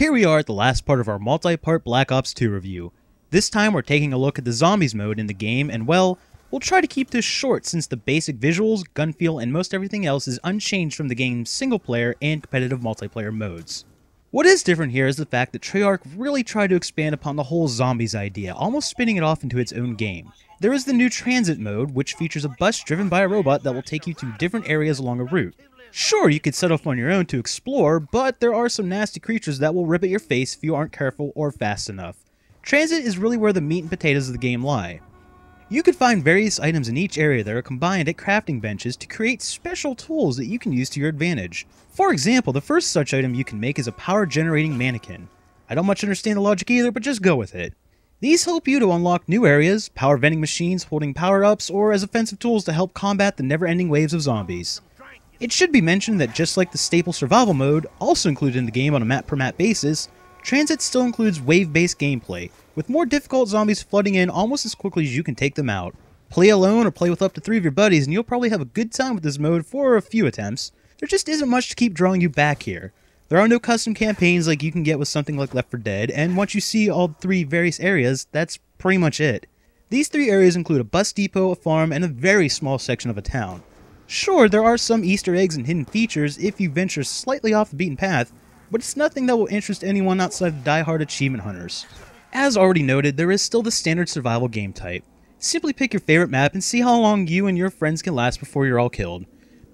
Here we are at the last part of our multi-part Black Ops 2 review. This time we're taking a look at the zombies mode in the game and well, we'll try to keep this short since the basic visuals, gun feel, and most everything else is unchanged from the game's single player and competitive multiplayer modes. What is different here is the fact that Treyarch really tried to expand upon the whole zombies idea, almost spinning it off into its own game. There is the new transit mode, which features a bus driven by a robot that will take you to different areas along a route. Sure, you could set off on your own to explore, but there are some nasty creatures that will rip at your face if you aren't careful or fast enough. Transit is really where the meat and potatoes of the game lie. You can find various items in each area that are combined at crafting benches to create special tools that you can use to your advantage. For example, the first such item you can make is a power generating mannequin. I don't much understand the logic either, but just go with it. These help you to unlock new areas, power vending machines holding power ups, or as offensive tools to help combat the never ending waves of zombies. It should be mentioned that just like the staple survival mode, also included in the game on a map per map basis, Transit still includes wave based gameplay, with more difficult zombies flooding in almost as quickly as you can take them out. Play alone or play with up to three of your buddies, and you'll probably have a good time with this mode for a few attempts. There just isn't much to keep drawing you back here. There are no custom campaigns like you can get with something like Left 4 Dead, and once you see all three various areas, that's pretty much it. These three areas include a bus depot, a farm, and a very small section of a town. Sure, there are some Easter eggs and hidden features if you venture slightly off the beaten path, but it's nothing that will interest anyone outside die diehard achievement hunters. As already noted, there is still the standard survival game type. Simply pick your favorite map and see how long you and your friends can last before you're all killed.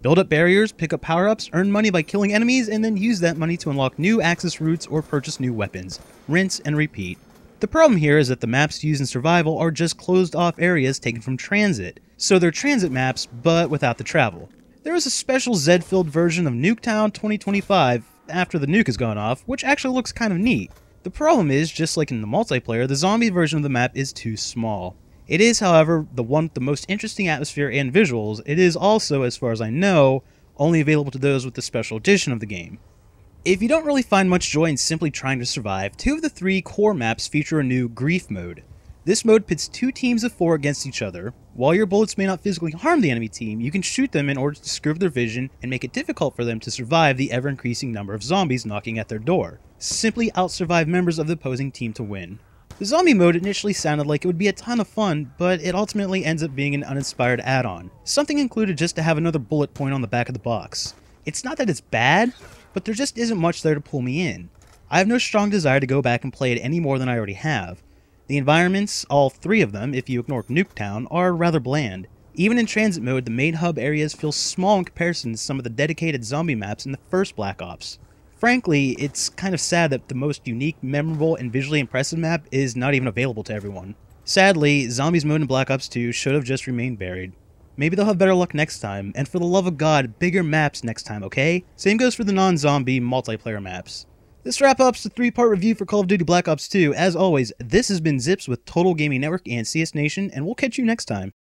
Build up barriers, pick up power ups, earn money by killing enemies, and then use that money to unlock new access routes or purchase new weapons. Rinse and repeat. The problem here is that the maps used in survival are just closed off areas taken from transit. So they're transit maps, but without the travel. There is a special Z-filled version of Nuketown 2025 after the nuke has gone off, which actually looks kind of neat. The problem is, just like in the multiplayer, the zombie version of the map is too small. It is, however, the one with the most interesting atmosphere and visuals. It is also, as far as I know, only available to those with the special edition of the game. If you don't really find much joy in simply trying to survive, two of the three core maps feature a new grief mode. This mode pits two teams of four against each other. While your bullets may not physically harm the enemy team, you can shoot them in order to screw their vision and make it difficult for them to survive the ever increasing number of zombies knocking at their door. Simply outsurvive members of the opposing team to win. The zombie mode initially sounded like it would be a ton of fun, but it ultimately ends up being an uninspired add-on. Something included just to have another bullet point on the back of the box. It's not that it's bad, but there just isn't much there to pull me in. I have no strong desire to go back and play it any more than I already have. The environments, all three of them if you ignore Nuketown, are rather bland. Even in transit mode, the main hub areas feel small in comparison to some of the dedicated zombie maps in the first Black Ops. Frankly, it's kind of sad that the most unique, memorable, and visually impressive map is not even available to everyone. Sadly, Zombies Mode in Black Ops 2 should have just remained buried. Maybe they'll have better luck next time, and for the love of god, bigger maps next time, okay? Same goes for the non-zombie multiplayer maps. This wrap ups the three part review for Call of Duty Black Ops 2. As always, this has been Zips with Total Gaming Network and CS Nation, and we'll catch you next time.